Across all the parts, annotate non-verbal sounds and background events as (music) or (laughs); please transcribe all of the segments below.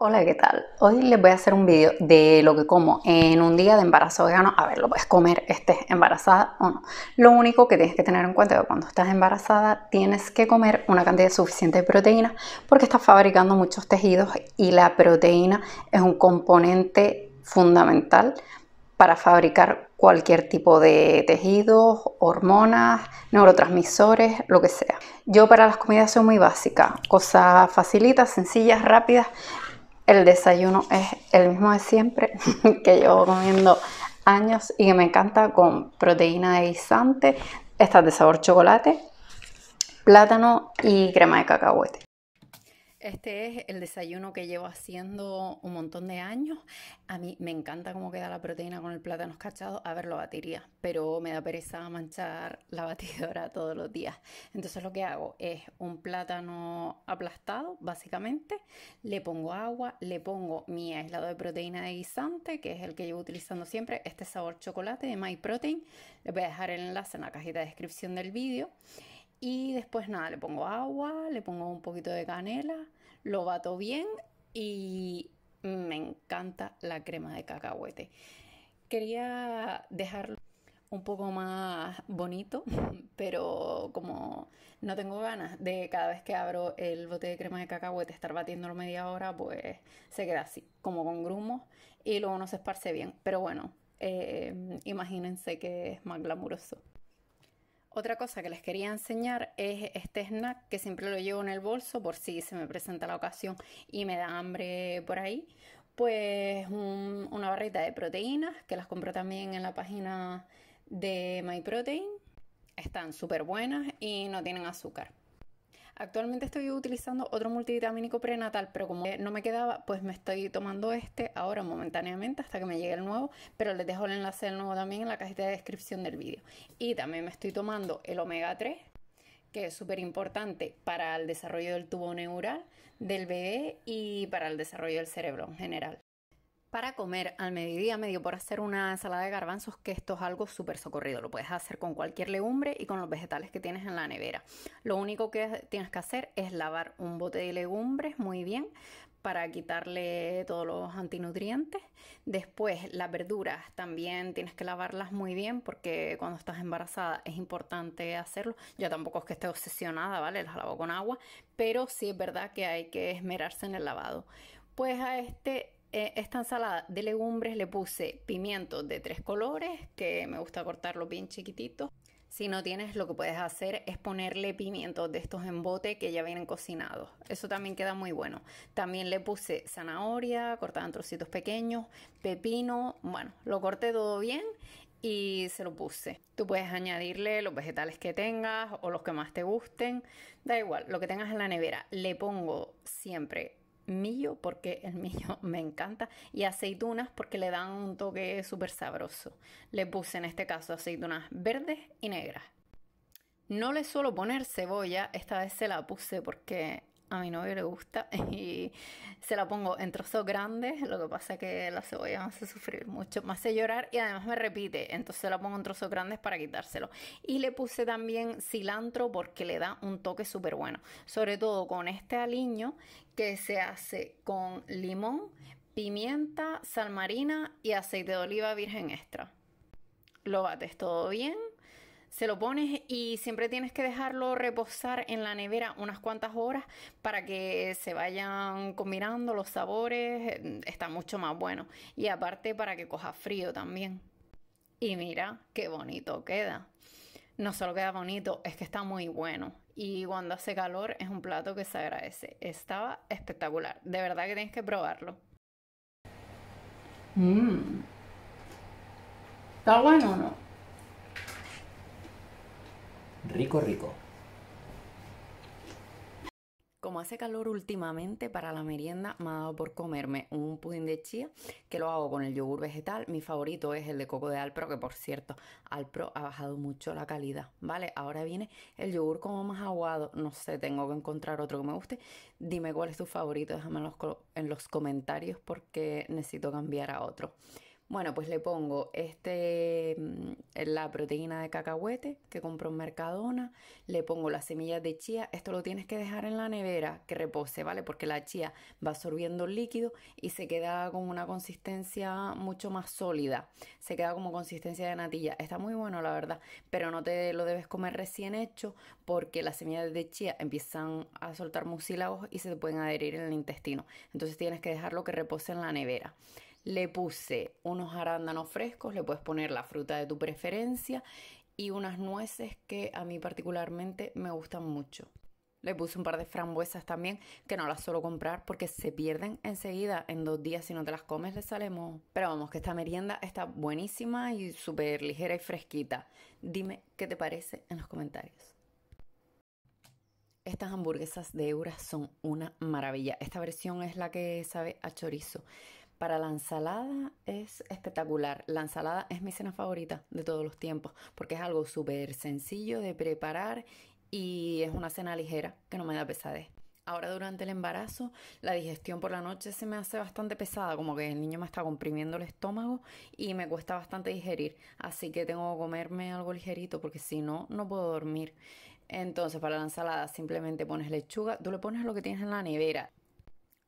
Hola, ¿qué tal? Hoy les voy a hacer un vídeo de lo que como en un día de embarazo vegano. A ver, lo puedes comer, estés embarazada o no. Lo único que tienes que tener en cuenta es que cuando estás embarazada tienes que comer una cantidad suficiente de proteína porque estás fabricando muchos tejidos y la proteína es un componente fundamental para fabricar cualquier tipo de tejidos, hormonas, neurotransmisores, lo que sea. Yo para las comidas soy muy básica, cosas facilitas, sencillas, rápidas, el desayuno es el mismo de siempre (laughs) que llevo comiendo años y que me encanta con proteína de guisante. Esta de sabor chocolate, plátano y crema de cacahuete. Este es el desayuno que llevo haciendo un montón de años. A mí me encanta cómo queda la proteína con el plátano escachado. A ver, lo batiría, pero me da pereza manchar la (laughs) batidora todos los días. Entonces lo que hago es un plátano aplastado, básicamente. Le pongo agua, le pongo mi aislado de proteína de guisante, que es el que llevo utilizando siempre. Este sabor chocolate de My Protein. Les voy a dejar el enlace en la cajita de descripción del vídeo. Y después nada, le pongo agua, le pongo un poquito de canela, lo bato bien y me encanta la crema de cacahuete. Quería dejarlo un poco más bonito, (laughs) pero como no tengo ganas de cada vez que abro el bote de crema de cacahuete estar batiéndolo media hora, pues se queda así, como con grumos y luego no se esparce bien. Pero bueno, eh, imagínense que es más glamuroso. Otra cosa que les quería enseñar es este snack que siempre lo llevo en el bolso por si se me presenta la ocasión y me da hambre por ahí. Pues una barrita de proteínas que las compro también en la página de MyProtein. Están súper buenas y no tienen azúcar. Actualmente estoy utilizando otro multivitamínico prenatal, pero como no me quedaba, pues me estoy tomando este ahora momentáneamente hasta que me llegue el nuevo, pero les dejo el enlace del nuevo también en la cajita de descripción del vídeo. Y también me estoy tomando el omega 3, que es súper importante para el desarrollo del tubo neural del bebé y para el desarrollo del cerebro en general. Para comer al mediodía me dio por hacer una ensalada de garbanzos, que esto es algo súper socorrido. Lo puedes hacer con cualquier legumbre y con los vegetales que tienes en la nevera. Lo único que tienes que hacer es lavar un bote de legumbres muy bien para quitarle todos los antinutrientes. Después, las verduras también tienes que lavarlas muy bien porque cuando estás embarazada es importante hacerlo. Yo tampoco es que esté obsesionada, ¿vale? Las lavo con agua, pero sí es verdad que hay que esmerarse en el lavado. Pues a este eh, esta ensalada de legumbres le puse pimientos de tres colores, que me gusta cortarlos bien chiquititos. Si no tienes, lo que puedes hacer es ponerle pimientos de estos en bote que ya vienen cocinados. Eso también queda muy bueno. También le puse zanahoria, cortada en trocitos pequeños, pepino. Bueno, lo corté todo bien y se lo puse. Tú puedes añadirle los vegetales que tengas o los que más te gusten. Da igual, lo que tengas en la nevera. Le pongo siempre millo porque el millo (laughs) me encanta y aceitunas porque le dan un toque súper sabroso. Le puse en este caso aceitunas verdes y negras. No le suelo poner cebolla, esta vez se la puse porque a mi novio le gusta (laughs) y se la pongo en trozos grandes, lo que pasa es que la cebolla me hace sufrir mucho, me hace llorar y además me repite, entonces la pongo en trozos grandes para quitárselo. Y le puse también cilantro porque le da un toque súper bueno, sobre todo con este aliño que se hace con limón, pimienta, sal marina y aceite de oliva virgen extra. Lo bates todo bien se lo pones y siempre tienes que dejarlo reposar en la nevera unas cuantas horas para que se vayan combinando los sabores, mm, está mucho más bueno y aparte para que coja frío también. Y mira qué bonito queda. No solo queda bonito, es que está muy bueno. Y cuando hace calor es un plato que se agradece. Estaba espectacular. De verdad que tienes que probarlo. Mm. ¿Está bueno o no? rico, rico. Como hace calor últimamente, para la merienda me ha dado por comerme un pudín de chía que lo hago con el yogur vegetal. Mi favorito es el de coco de Alpro, que por cierto, Alpro ha bajado mucho la calidad, ¿vale? Ahora viene el yogur como más aguado. No sé, tengo que encontrar otro que me guste. Dime cuál es tu favorito, déjame en los, en los comentarios porque necesito cambiar a otro. Bueno, pues le pongo este, mm, la proteína de cacahuete que compro en Mercadona, le pongo las semillas de chía, esto lo tienes que dejar en la nevera que repose, ¿vale? Porque la chía va absorbiendo el líquido y se queda con una consistencia mucho más sólida, se queda como consistencia de natilla, está muy bueno la verdad, pero no te lo debes comer recién hecho porque las semillas de chía empiezan a soltar mucílagos y se pueden adherir en el intestino, entonces tienes que dejarlo que repose en la nevera. Le puse unos arándanos frescos, le puedes poner la fruta de tu preferencia y unas nueces que a mí particularmente me gustan mucho. Le puse un par de frambuesas también, que no las suelo comprar porque se pierden enseguida. En dos días, si no te las comes, le sale Pero vamos, que esta merienda está buenísima y súper ligera y fresquita. Dime qué te parece en los comentarios. Estas hamburguesas de Eura son una maravilla. Esta versión es la que sabe a chorizo. Para la ensalada es espectacular. La ensalada es mi cena favorita de todos los tiempos porque es algo súper sencillo de preparar y es una cena ligera que no me da pesadez. Ahora durante el embarazo la digestión por la noche se me hace bastante pesada, como que el niño me está comprimiendo el estómago y me cuesta bastante digerir, así que tengo que comerme algo ligerito porque si no, no puedo dormir. Entonces para la ensalada simplemente pones lechuga, tú le pones lo que tienes en la nevera.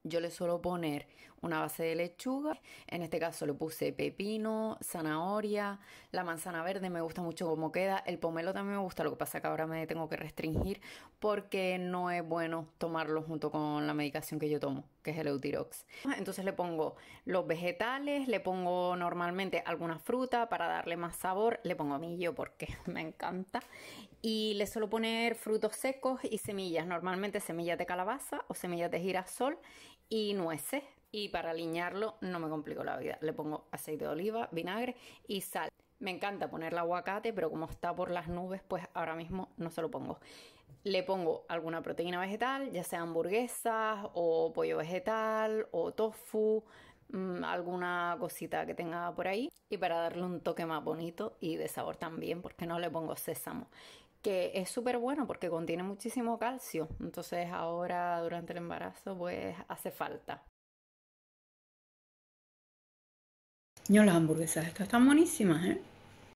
Yo le suelo poner una base de lechuga. En este caso le puse pepino, zanahoria, la manzana verde me gusta mucho cómo queda, el pomelo también me gusta, lo que pasa que ahora me tengo que restringir porque no es bueno tomarlo junto con la medicación que yo tomo, que es el Eutirox. Entonces le pongo los vegetales, le pongo normalmente alguna fruta para darle más sabor, le pongo millo porque (laughs) me encanta y le suelo poner frutos secos y semillas, normalmente semillas de calabaza o semillas de girasol y nueces y para aliñarlo no me complico la vida. Le pongo aceite de oliva, vinagre y sal. Me encanta ponerle aguacate, pero como está por las nubes, pues ahora mismo no se lo pongo. Le pongo alguna proteína vegetal, ya sea hamburguesas o pollo vegetal o tofu, mm, alguna cosita que tenga por ahí. Y para darle un toque más bonito y de sabor también, porque no le pongo sésamo que es súper bueno porque contiene muchísimo calcio. Entonces ahora durante el embarazo pues hace falta. Yo las hamburguesas estas están buenísimas, ¿eh?